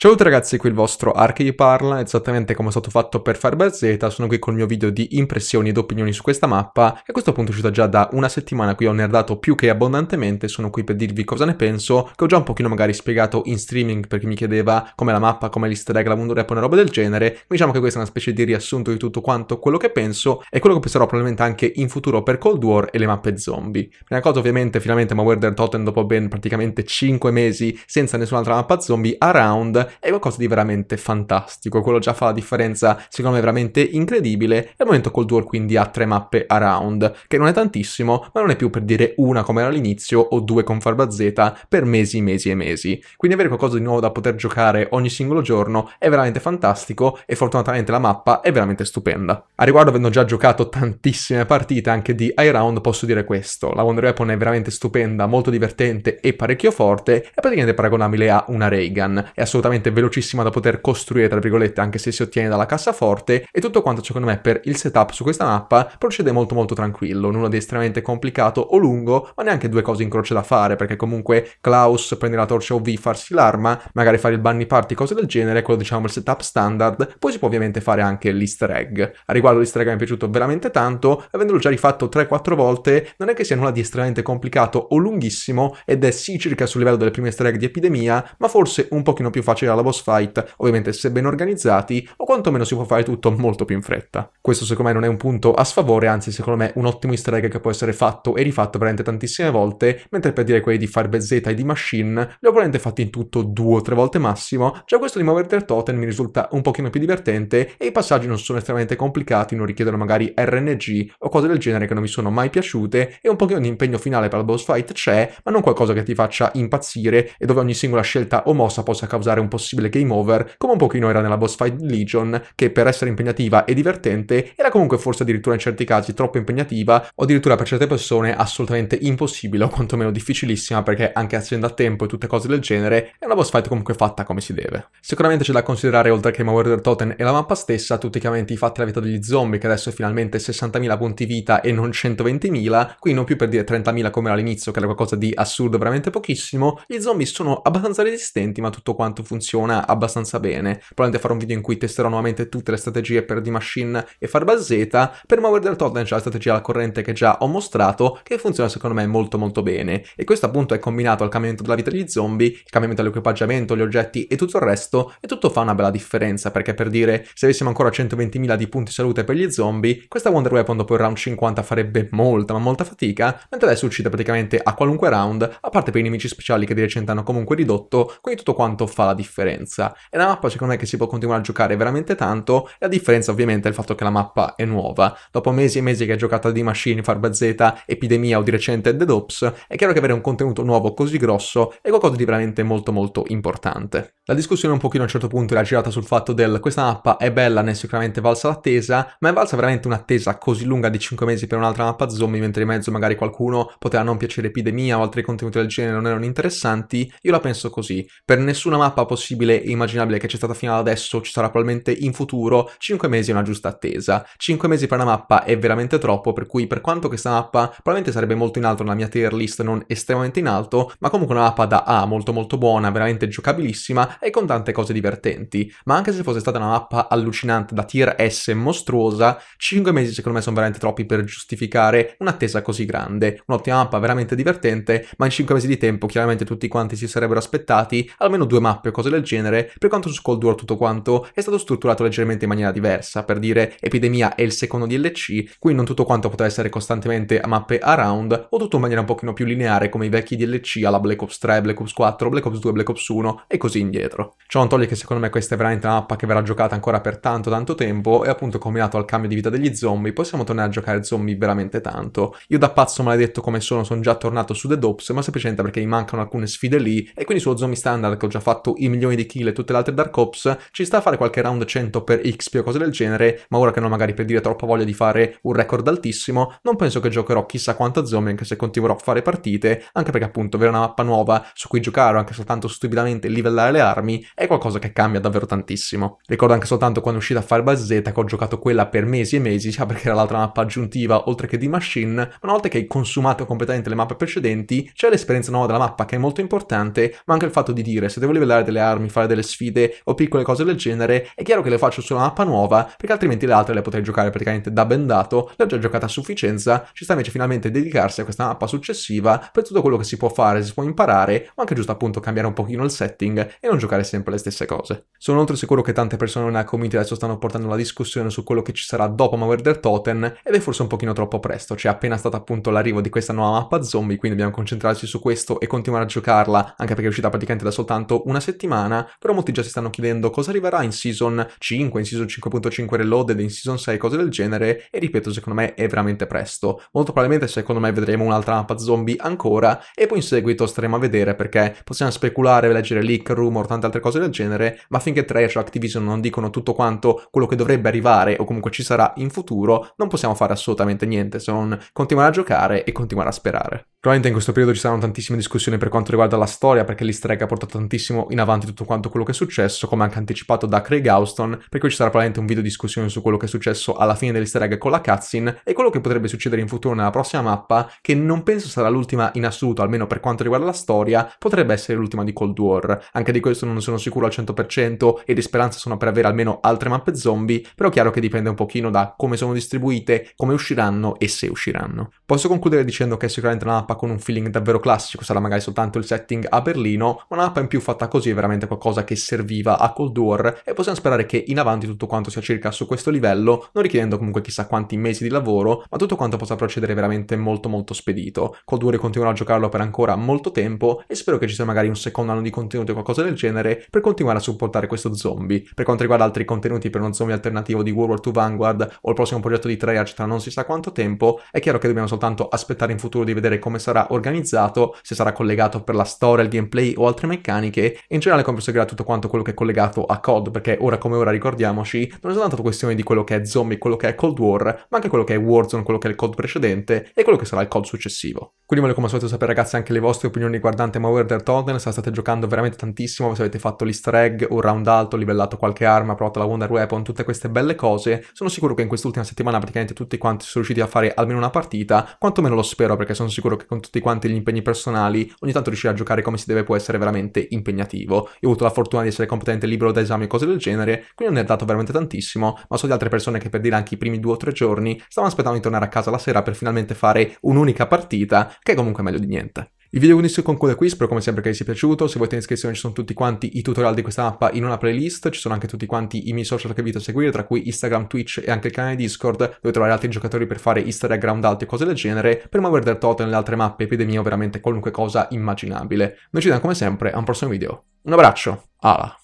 Ciao a tutti ragazzi, qui il vostro Arche di parla, esattamente come è stato fatto per Fireball Z, sono qui col mio video di impressioni ed opinioni su questa mappa, che a questo punto è uscita già da una settimana, qui ho nerdato più che abbondantemente, sono qui per dirvi cosa ne penso, che ho già un pochino magari spiegato in streaming per chi mi chiedeva com'è la mappa, com'è l'easter egg, la mondo rap, una roba del genere, diciamo che questa è una specie di riassunto di tutto quanto quello che penso e quello che penserò probabilmente anche in futuro per Cold War e le mappe zombie. Prima cosa ovviamente, finalmente Modern Totem dopo ben praticamente 5 mesi senza nessun'altra mappa zombie, Around è qualcosa di veramente fantastico, quello già fa la differenza secondo me veramente incredibile e al momento Cold War quindi ha tre mappe a round, che non è tantissimo, ma non è più per dire una come era all'inizio o due con Farba Z per mesi, mesi e mesi. Quindi avere qualcosa di nuovo da poter giocare ogni singolo giorno è veramente fantastico e fortunatamente la mappa è veramente stupenda. A riguardo avendo già giocato tantissime partite anche di iRound posso dire questo, la Wonder Weapon è veramente stupenda, molto divertente e parecchio forte, è praticamente paragonabile a una Reagan, è assolutamente veramente velocissima da poter costruire, tra virgolette, anche se si ottiene dalla cassaforte, e tutto quanto secondo me per il setup su questa mappa procede molto molto tranquillo, nulla di estremamente complicato o lungo, ma neanche due cose in croce da fare, perché comunque Klaus prendere la torcia OV, farsi l'arma, magari fare il bunny party, cose del genere, quello diciamo il setup standard, poi si può ovviamente fare anche l'easter egg. A riguardo l'easter egg mi è piaciuto veramente tanto, avendolo già rifatto 3-4 volte, non è che sia nulla di estremamente complicato o lunghissimo, ed è sì circa sul livello delle prime easter egg di epidemia, ma forse un pochino più facile riuscire alla boss fight, ovviamente se ben organizzati, o quantomeno si può fare tutto molto più in fretta. Questo secondo me non è un punto a sfavore, anzi secondo me un ottimo easter egg che può essere fatto e rifatto veramente tantissime volte, mentre per dire quelli di Farbe Z e di Machine li ho veramente fatti in tutto due o tre volte massimo, già cioè questo di Mover del Totem mi risulta un pochino più divertente e i passaggi non sono estremamente complicati, non richiedono magari RNG o cose del genere che non mi sono mai piaciute e un pochino di impegno finale per la boss fight c'è, ma non qualcosa che ti faccia impazzire e dove ogni singola scelta o mossa possa causare un po' possibile game over, come un pochino era nella boss fight Legion, che per essere impegnativa e divertente era comunque forse addirittura in certi casi troppo impegnativa o addirittura per certe persone assolutamente impossibile o quantomeno difficilissima perché anche azienda a tempo e tutte cose del genere è una boss fight comunque fatta come si deve. Sicuramente c'è da considerare oltre che Mauer Totem e la mappa stessa tutti i cambiamenti fatti alla vita degli zombie che adesso è finalmente 60.000 punti vita e non 120.000, qui non più per dire 30.000 come era all'inizio che era qualcosa di assurdo veramente pochissimo, gli zombie sono abbastanza resistenti ma tutto quanto funziona funziona abbastanza bene. Probabilmente farò un video in cui testerò nuovamente tutte le strategie per D-Machine e Farbazeta per muovere del Tottenham, cioè la strategia alla corrente che già ho mostrato, che funziona secondo me molto molto bene. E questo appunto è combinato al cambiamento della vita degli zombie, il cambiamento dell'equipaggiamento, gli oggetti e tutto il resto, e tutto fa una bella differenza, perché per dire, se avessimo ancora 120.000 di punti salute per gli zombie, questa Wonder Weapon dopo il round 50 farebbe molta ma molta fatica, mentre adesso uccide praticamente a qualunque round, a parte per i nemici speciali che di recente hanno comunque ridotto, quindi tutto quanto fa la differenza differenza. È una mappa secondo me che si può continuare a giocare veramente tanto e la differenza ovviamente è il fatto che la mappa è nuova. Dopo mesi e mesi che hai giocato a D-Machine, Farbazeta, Epidemia o di recente Dead Ops, è chiaro che avere un contenuto nuovo così grosso è qualcosa di veramente molto molto importante. La discussione un pochino a un certo punto era girata sul fatto del questa mappa è bella, ne è sicuramente valsa l'attesa, ma è valsa veramente un'attesa così lunga di 5 mesi per un'altra mappa zombie, mentre in mezzo magari qualcuno poteva non piacere Epidemia o altri contenuti del genere non erano interessanti, io la penso così. Per nessuna mappa possibile possibile e immaginabile che c'è stata fino ad adesso, ci sarà probabilmente in futuro, 5 mesi è una giusta attesa. 5 mesi per una mappa è veramente troppo, per cui per quanto questa mappa probabilmente sarebbe molto in alto nella mia tier list, non estremamente in alto, ma comunque una mappa da A molto molto buona, veramente giocabilissima e con tante cose divertenti. Ma anche se fosse stata una mappa allucinante da tier S mostruosa, 5 mesi secondo me sono veramente troppi per giustificare un'attesa così grande. Un'ottima mappa veramente divertente, ma in 5 mesi di tempo chiaramente tutti quanti si sarebbero aspettati almeno due mappe o cose cose del genere, per quanto su Cold War tutto quanto è stato strutturato leggermente in maniera diversa, per dire Epidemia è il secondo DLC, qui non tutto quanto poteva essere costantemente a mappe around, o tutto in maniera un pochino più lineare come i vecchi DLC alla Black Ops 3, Black Ops 4, Black Ops 2, Black Ops 1 e così indietro. Ciò non toglie che secondo me questa è veramente una mappa che verrà giocata ancora per tanto tanto tempo e appunto combinato al cambio di vita degli zombie possiamo tornare a giocare zombie veramente tanto. Io da pazzo maledetto come sono sono già tornato su The Dops ma semplicemente perché mi mancano alcune sfide lì e quindi sullo zombie standard che ho già fatto i migliori milioni di kill e tutte le altre Dark Ops, ci sta a fare qualche round 100 per XP o cose del genere, ma ora che non ho magari per dire troppa voglia di fare un record altissimo, non penso che giocherò chissà quanta zombie anche se continuerò a fare partite, anche perché appunto avere una mappa nuova su cui giocare o anche soltanto stupidamente livellare le armi è qualcosa che cambia davvero tantissimo. Ricordo anche soltanto quando è uscita Fireball Z che ho giocato quella per mesi e mesi, sia perché era l'altra mappa aggiuntiva oltre che di Machine, ma una volta che hai consumato completamente le mappe precedenti, c'è l'esperienza nuova della mappa che è molto importante, ma anche il fatto di dire se devo livellare delle armi sfidarmi, fare delle sfide o piccole cose del genere, è chiaro che le faccio sulla mappa nuova, perché altrimenti le altre le potrei giocare praticamente da bendato, le ho già giocate a sufficienza, ci sta invece finalmente a dedicarsi a questa mappa successiva per tutto quello che si può fare, si può imparare, ma anche giusto appunto cambiare un pochino il setting e non giocare sempre le stesse cose. Sono inoltre sicuro che tante persone nella community adesso stanno portando la discussione su quello che ci sarà dopo Murder Totem ed è forse un pochino troppo presto, c'è appena stato appunto l'arrivo di questa nuova mappa zombie, quindi dobbiamo concentrarci su questo e continuare a giocarla, anche perché è uscita praticamente da soltanto una settimana settimana, però molti già si stanno chiedendo cosa arriverà in Season 5, in Season 5.5 Reloaded, in Season 6, cose del genere, e ripeto, secondo me è veramente presto. Molto probabilmente, secondo me, vedremo un'altra mappa zombie ancora, e poi in seguito staremo a vedere, perché possiamo speculare, leggere leak, rumor, tante altre cose del genere, ma finché Treyarch o Activision non dicono tutto quanto quello che dovrebbe arrivare, o comunque ci sarà in futuro, non possiamo fare assolutamente niente se non continuare a giocare e continuare a sperare. Probabilmente in questo periodo ci saranno tantissime discussioni per quanto riguarda la storia, perché l'easter egg ha portato tantissimo in avanti tutto quanto quello che è successo, come anche anticipato da Craig Houston, per cui ci sarà probabilmente un video discussione su quello che è successo alla fine dell'easter egg con la cutscene e quello che potrebbe succedere in futuro nella prossima mappa, che non penso sarà l'ultima in assoluto, almeno per quanto riguarda la storia, potrebbe essere l'ultima di Cold War. Anche di questo non sono sicuro al 100% e le speranze sono per avere almeno altre mappe zombie, però chiaro che dipende un pochino da come sono distribuite, come usciranno e se usciranno. Posso concludere dicendo che è sicuramente una mappa mappa con un feeling davvero classico, sarà magari soltanto il setting a Berlino, ma una mappa in più fatta così è veramente qualcosa che serviva a Cold War e possiamo sperare che in avanti tutto quanto sia circa su questo livello, non richiedendo comunque chissà quanti mesi di lavoro, ma tutto quanto possa procedere veramente molto molto spedito. Cold War continuerà a giocarlo per ancora molto tempo e spero che ci sia magari un secondo anno di contenuto o qualcosa del genere per continuare a supportare questo zombie. Per quanto riguarda altri contenuti per uno zombie alternativo di World War 2 Vanguard o il prossimo progetto di Treyarch tra non si sa quanto tempo, è chiaro che dobbiamo soltanto aspettare in futuro di vedere come come sarà organizzato, se sarà collegato per la storia, il gameplay o altre meccaniche e in generale come proseguirà tutto quanto quello che è collegato a COD perché ora come ora ricordiamoci non è soltanto questione di quello che è zombie, quello che è Cold War ma anche quello che è Warzone, quello che è il COD precedente e quello che sarà il COD successivo. Quindi volevo come al solito sapere ragazzi anche le vostre opinioni riguardante Mauer der Toten, se state giocando veramente tantissimo, se avete fatto l'easter egg, un round alto, livellato qualche arma, provato la Wonder Weapon, tutte queste belle cose, sono sicuro che in quest'ultima settimana praticamente tutti quanti sono riusciti a fare almeno una partita, quantomeno lo spero perché sono sicuro che con tutti quanti gli impegni personali, ogni tanto riuscire a giocare come si deve può essere veramente impegnativo. Io ho avuto la fortuna di essere competente libero da esami e cose del genere, quindi non è dato veramente tantissimo, ma so di altre persone che per dire anche i primi due o tre giorni stavano aspettando di tornare a casa la sera per finalmente fare un'unica partita, che è comunque meglio di niente. Il video quindi si conclude qui, spero come sempre che vi sia piaciuto, se volete in descrizione ci sono tutti quanti i tutorial di questa mappa in una playlist, ci sono anche tutti quanti i miei social che vi do a seguire, tra cui Instagram, Twitch e anche il canale Discord, dove trovare altri giocatori per fare Instagram, ground out e cose del genere, per Mover del Totem e altre mappe, epidemia o veramente qualunque cosa immaginabile. Noi ci vediamo come sempre a un prossimo video, un abbraccio, ala!